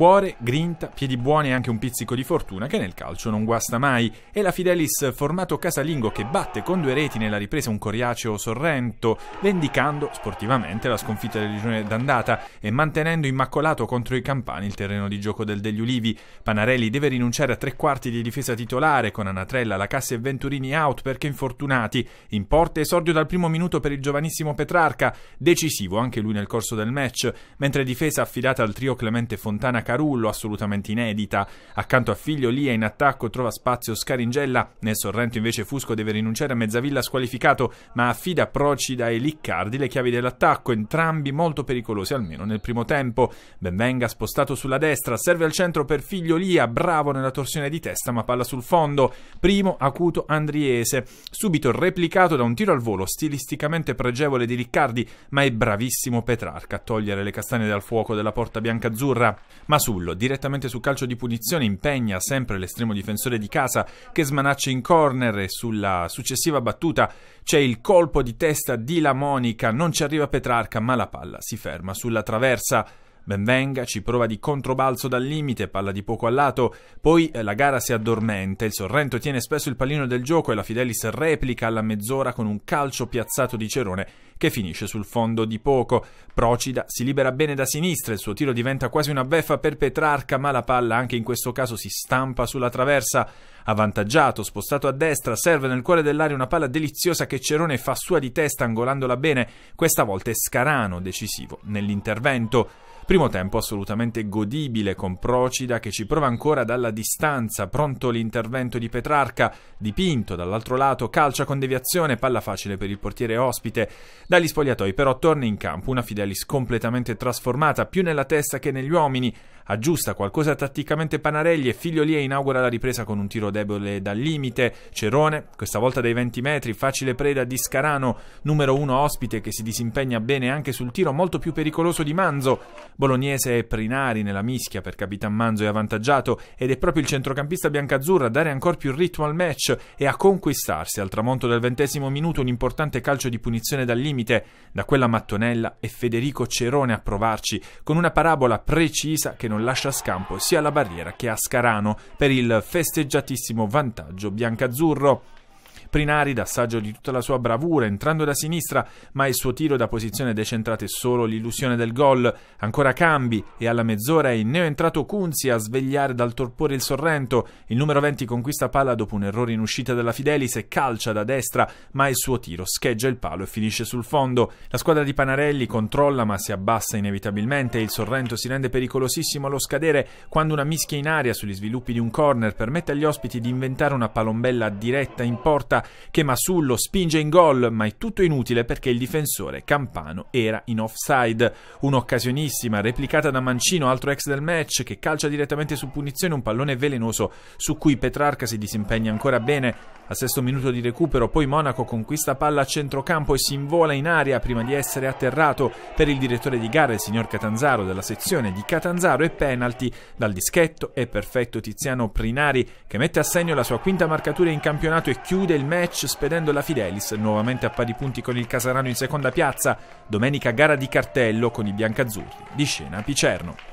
Cuore, grinta, piedi buoni e anche un pizzico di fortuna che nel calcio non guasta mai. E la Fidelis formato casalingo che batte con due reti nella ripresa un coriaceo Sorrento, vendicando sportivamente la sconfitta del Regione d'andata e mantenendo immacolato contro i campani il terreno di gioco del degli Ulivi. Panarelli deve rinunciare a tre quarti di difesa titolare con Anatrella, Lacassi e Venturini out perché infortunati. In porta esordio dal primo minuto per il giovanissimo Petrarca, decisivo anche lui nel corso del match, mentre difesa affidata al trio Clemente Fontana Carullo, assolutamente inedita. Accanto a Figlio Lia in attacco trova spazio Scaringella, nel Sorrento invece Fusco deve rinunciare a Mezzavilla squalificato, ma affida Procida e Liccardi le chiavi dell'attacco, entrambi molto pericolosi almeno nel primo tempo. Benvenga spostato sulla destra, serve al centro per Figlio Lia, bravo nella torsione di testa ma palla sul fondo. Primo acuto Andriese, subito replicato da un tiro al volo stilisticamente pregevole di Riccardi, ma è bravissimo Petrarca a togliere le castagne dal fuoco della porta bianca-azzurra. Ma Fasullo, direttamente sul calcio di punizione, impegna sempre l'estremo difensore di casa che smanaccia in corner e sulla successiva battuta c'è il colpo di testa di La Monica, non ci arriva Petrarca ma la palla si ferma sulla traversa. Benvenga ci prova di controbalzo dal limite, palla di poco al lato, poi eh, la gara si addormenta, il Sorrento tiene spesso il pallino del gioco e la Fidelis replica alla mezz'ora con un calcio piazzato di Cerone che finisce sul fondo di poco. Procida si libera bene da sinistra, il suo tiro diventa quasi una beffa per Petrarca, ma la palla anche in questo caso si stampa sulla traversa. Avvantaggiato, spostato a destra, serve nel cuore dell'aria una palla deliziosa che Cerone fa sua di testa angolandola bene, questa volta è Scarano decisivo nell'intervento. Primo tempo assolutamente godibile con Procida che ci prova ancora dalla distanza, pronto l'intervento di Petrarca, dipinto dall'altro lato, calcia con deviazione, palla facile per il portiere ospite. Dagli spogliatoi però torna in campo una Fidelis completamente trasformata, più nella testa che negli uomini, aggiusta qualcosa tatticamente Panarelli e Figliolia inaugura la ripresa con un tiro debole dal limite, Cerone, questa volta dai 20 metri, facile preda di Scarano, numero uno ospite che si disimpegna bene anche sul tiro molto più pericoloso di Manzo, Bolognese e Prinari nella mischia per Capitan Manzo è avvantaggiato ed è proprio il centrocampista biancazzurro a dare ancora più ritmo al match e a conquistarsi al tramonto del ventesimo minuto un importante calcio di punizione dal limite da quella mattonella è Federico Cerone a provarci con una parabola precisa che non lascia scampo sia alla barriera che a Scarano per il festeggiatissimo vantaggio biancazzurro. Prinari dà saggio di tutta la sua bravura entrando da sinistra, ma il suo tiro da posizione decentrata è solo l'illusione del gol. Ancora cambi e alla mezz'ora è in neo entrato Cunzi a svegliare dal torpore il Sorrento. Il numero 20 conquista palla dopo un errore in uscita dalla Fidelis e calcia da destra, ma il suo tiro scheggia il palo e finisce sul fondo. La squadra di Panarelli controlla ma si abbassa inevitabilmente e il Sorrento si rende pericolosissimo allo scadere quando una mischia in aria sugli sviluppi di un corner permette agli ospiti di inventare una palombella diretta in porta possibilità che Masullo spinge in gol, ma è tutto inutile perché il difensore Campano era in offside. Un'occasionissima replicata da Mancino, altro ex del match, che calcia direttamente su punizione un pallone velenoso su cui Petrarca si disimpegna ancora bene. Al sesto minuto di recupero, poi Monaco conquista palla a centrocampo e si invola in aria prima di essere atterrato per il direttore di gara, il signor Catanzaro, della sezione di Catanzaro e penalty dal dischetto e perfetto Tiziano Prinari che mette a segno la sua quinta marcatura in campionato e chiude il match spedendo la Fidelis nuovamente a pari punti con il Casarano in seconda piazza, domenica gara di cartello con i biancazzurri di scena a Picerno.